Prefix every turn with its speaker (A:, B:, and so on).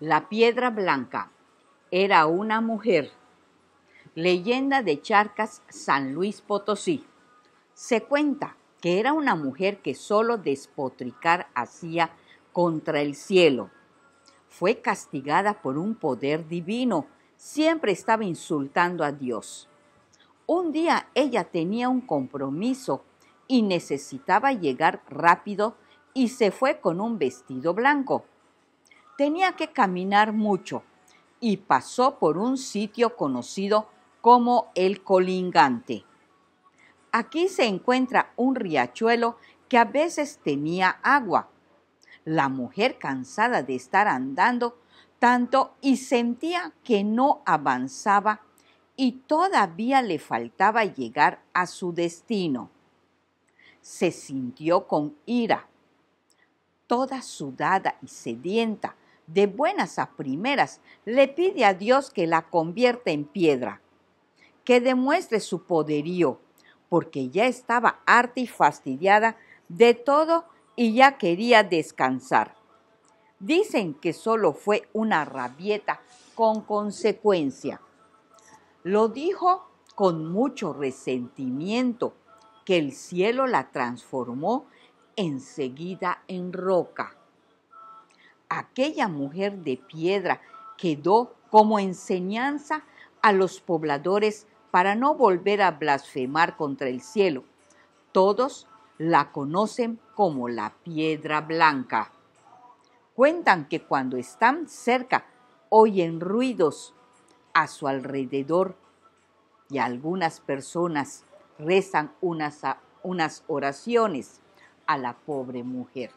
A: La piedra blanca era una mujer. Leyenda de Charcas San Luis Potosí. Se cuenta que era una mujer que solo despotricar hacía contra el cielo. Fue castigada por un poder divino. Siempre estaba insultando a Dios. Un día ella tenía un compromiso y necesitaba llegar rápido y se fue con un vestido blanco tenía que caminar mucho y pasó por un sitio conocido como el colingante. Aquí se encuentra un riachuelo que a veces tenía agua. La mujer cansada de estar andando tanto y sentía que no avanzaba y todavía le faltaba llegar a su destino. Se sintió con ira, toda sudada y sedienta, de buenas a primeras, le pide a Dios que la convierta en piedra, que demuestre su poderío, porque ya estaba harta y fastidiada de todo y ya quería descansar. Dicen que solo fue una rabieta con consecuencia. Lo dijo con mucho resentimiento, que el cielo la transformó enseguida en roca aquella mujer de piedra quedó como enseñanza a los pobladores para no volver a blasfemar contra el cielo. Todos la conocen como la piedra blanca. Cuentan que cuando están cerca oyen ruidos a su alrededor y algunas personas rezan unas, oraciones a la pobre mujer.